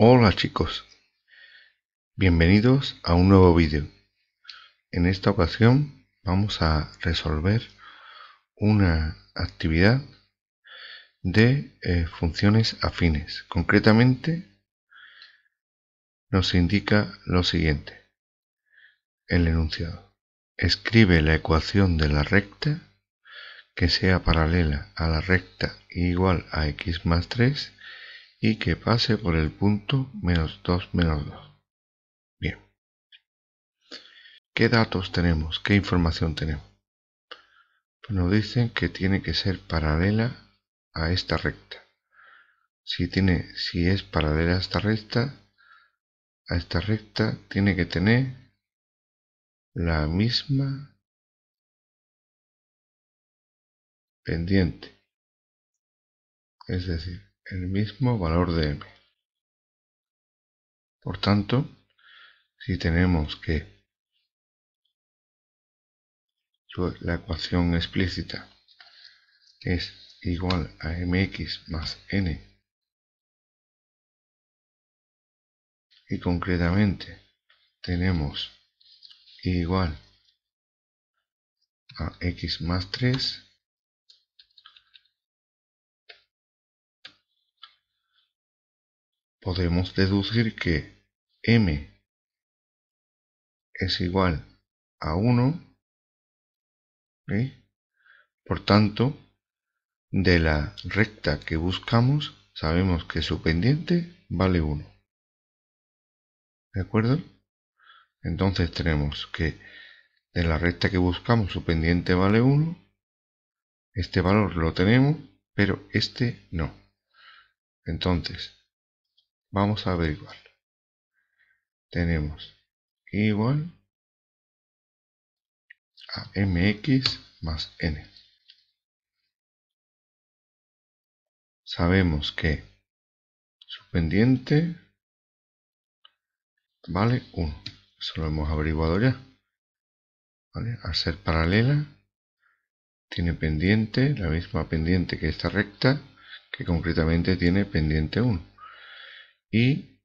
Hola chicos, bienvenidos a un nuevo vídeo. En esta ocasión vamos a resolver una actividad de eh, funciones afines. Concretamente nos indica lo siguiente, el enunciado. Escribe la ecuación de la recta que sea paralela a la recta igual a x más 3 y que pase por el punto menos 2 menos 2. Bien. ¿Qué datos tenemos? ¿Qué información tenemos? Pues nos dicen que tiene que ser paralela a esta recta. Si, tiene, si es paralela a esta recta, a esta recta tiene que tener la misma pendiente. Es decir, el mismo valor de m. Por tanto, si tenemos que la ecuación explícita es igual a mx más n y concretamente tenemos igual a x más 3 podemos deducir que m es igual a 1. Por tanto, de la recta que buscamos, sabemos que su pendiente vale 1. ¿De acuerdo? Entonces tenemos que de la recta que buscamos su pendiente vale 1. Este valor lo tenemos, pero este no. Entonces, Vamos a averiguar. Tenemos igual a mx más n. Sabemos que su pendiente vale 1. Eso lo hemos averiguado ya. ¿Vale? Al ser paralela, tiene pendiente, la misma pendiente que esta recta, que concretamente tiene pendiente 1 y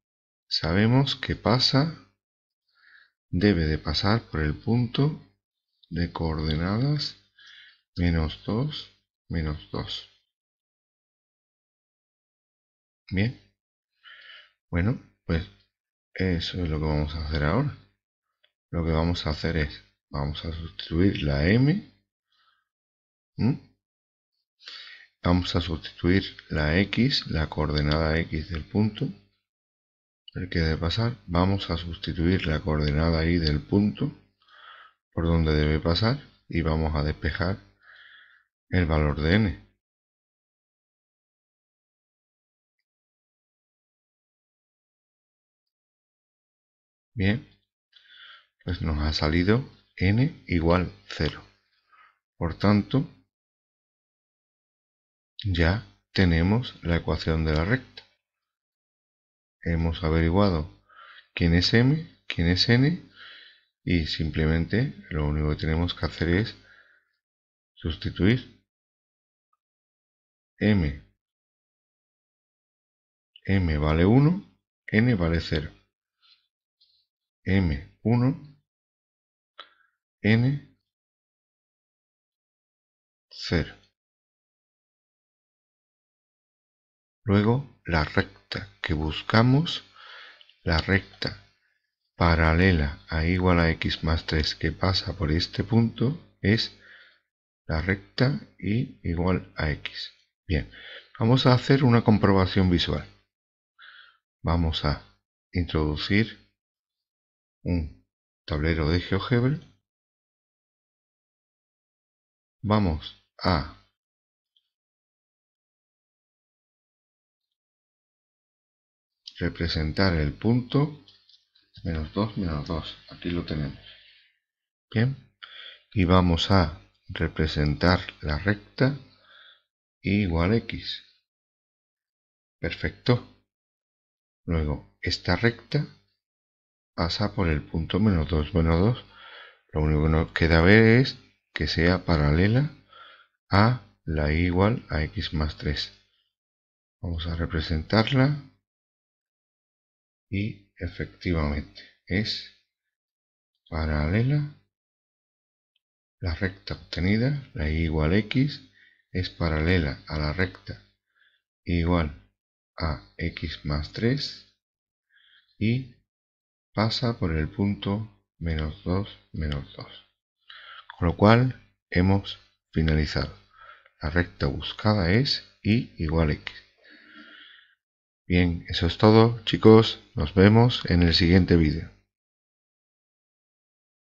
sabemos que pasa, debe de pasar por el punto de coordenadas menos 2, menos 2. Bien. Bueno, pues eso es lo que vamos a hacer ahora. Lo que vamos a hacer es, vamos a sustituir la m. Vamos a sustituir la x, la coordenada x del punto, el que debe pasar, vamos a sustituir la coordenada y del punto por donde debe pasar y vamos a despejar el valor de n. Bien, pues nos ha salido n igual 0. Por tanto, ya tenemos la ecuación de la recta hemos averiguado quién es m, quién es n y simplemente lo único que tenemos que hacer es sustituir m m vale 1 n vale 0 m 1 n 0 luego la recta que buscamos, la recta paralela a igual a x más 3 que pasa por este punto es la recta y igual a x. Bien, vamos a hacer una comprobación visual. Vamos a introducir un tablero de GeoGebra. Vamos a representar el punto menos 2 menos 2 aquí lo tenemos bien y vamos a representar la recta igual a x perfecto luego esta recta pasa por el punto menos 2 menos 2 lo único que nos queda ver es que sea paralela a la igual a x más 3 vamos a representarla y efectivamente es paralela la recta obtenida, la y igual a x, es paralela a la recta igual a x más 3 y pasa por el punto menos 2, menos 2. Con lo cual hemos finalizado. La recta buscada es y igual a x. Bien, eso es todo, chicos. Nos vemos en el siguiente vídeo.